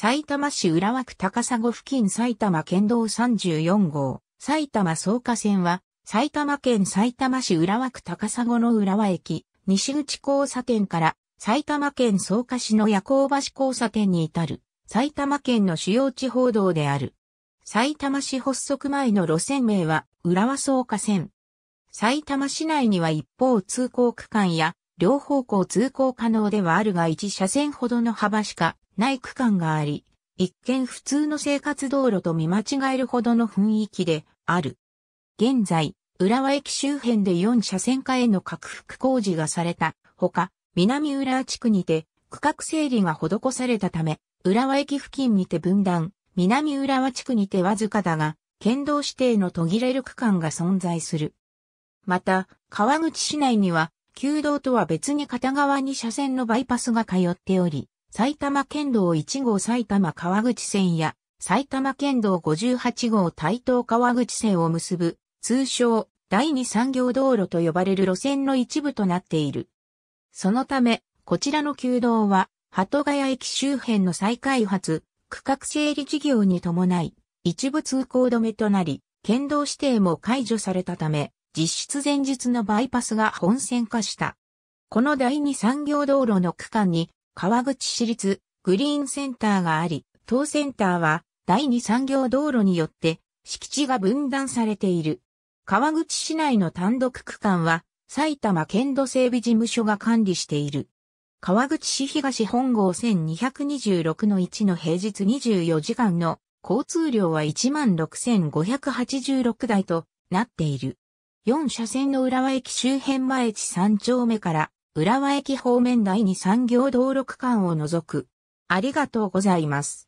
埼玉市浦和区高砂付近埼玉県道34号、埼玉草加線は、埼玉県埼玉市浦和区高砂の浦和駅、西口交差点から埼玉県草加市の夜行橋交差点に至る、埼玉県の主要地方道である。埼玉市発足前の路線名は、浦和草加線。埼玉市内には一方通行区間や両方向通行可能ではあるが1車線ほどの幅しかない区間があり、一見普通の生活道路と見間違えるほどの雰囲気である。現在、浦和駅周辺で4車線化への拡幅工事がされたほか、南浦和地区にて区画整理が施されたため、浦和駅付近にて分断、南浦和地区にてわずかだが、県道指定の途切れる区間が存在する。また、川口市内には旧道とは別に片側に車線のバイパスが通っており、埼玉県道1号埼玉川口線や埼玉県道58号台東川口線を結ぶ通称第二産業道路と呼ばれる路線の一部となっている。そのため、こちらの旧道は、鳩ヶ谷駅周辺の再開発、区画整理事業に伴い、一部通行止めとなり、県道指定も解除されたため、実質前述のバイパスが本線化した。この第二産業道路の区間に川口市立グリーンセンターがあり、当センターは第二産業道路によって敷地が分断されている。川口市内の単独区間は埼玉県土整備事務所が管理している。川口市東本郷1226の1の平日24時間の交通量は16,586台となっている。4車線の浦和駅周辺前地3丁目から浦和駅方面第2産業道路区間を除く。ありがとうございます。